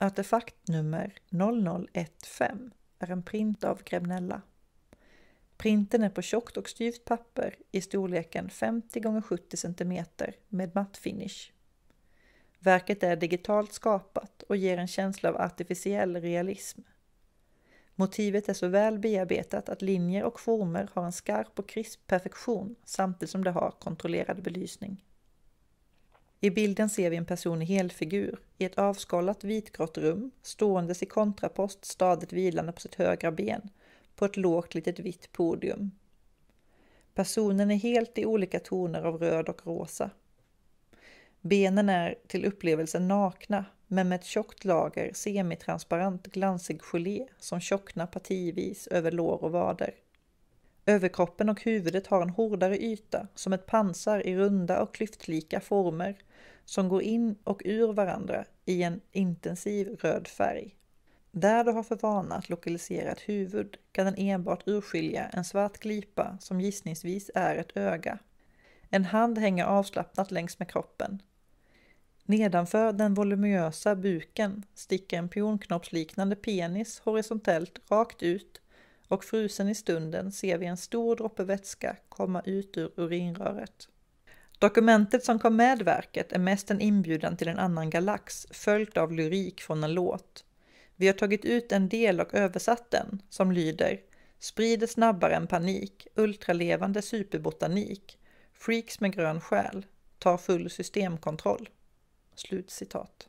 Artefaktnummer 0015 är en print av Gremnella. Printen är på tjockt och styvt papper i storleken 50 x 70 cm med matt finish. Verket är digitalt skapat och ger en känsla av artificiell realism. Motivet är så väl bearbetat att linjer och former har en skarp och krisp perfektion samtidigt som det har kontrollerad belysning. I bilden ser vi en person i helfigur i ett avskalat vitgrått rum ståendes i kontrapost stadigt vilande på sitt högra ben på ett lågt litet vitt podium. Personen är helt i olika toner av röd och rosa. Benen är till upplevelsen nakna men med ett tjockt lager semitransparent glansig gelé som tjocknar partivis över lår och vader. Överkroppen och huvudet har en hårdare yta som ett pansar i runda och klyftlika former som går in och ur varandra i en intensiv röd färg. Där du har för vana att lokalisera ett huvud kan den enbart urskilja en svart glipa som gissningsvis är ett öga. En hand hänger avslappnat längs med kroppen. Nedanför den voluminösa buken sticker en pionknoppsliknande penis horisontellt rakt ut och frusen i stunden ser vi en stor droppe vätska komma ut ur urinröret. Dokumentet som kom med verket är mest en inbjudan till en annan galax, följt av lyrik från en låt. Vi har tagit ut en del och översatt den, som lyder Sprider snabbare än panik, ultralevande superbotanik, freaks med grön själ, tar full systemkontroll. Slutcitat.